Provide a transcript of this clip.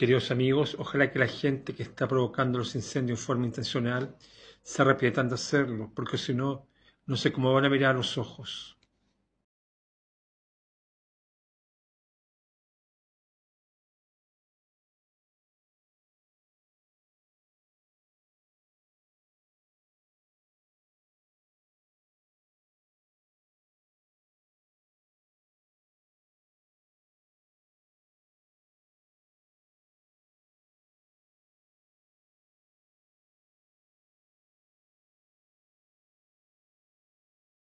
Queridos amigos, ojalá que la gente que está provocando los incendios en forma intencional se arrepienta de hacerlo, porque si no, no sé cómo van a mirar a los ojos.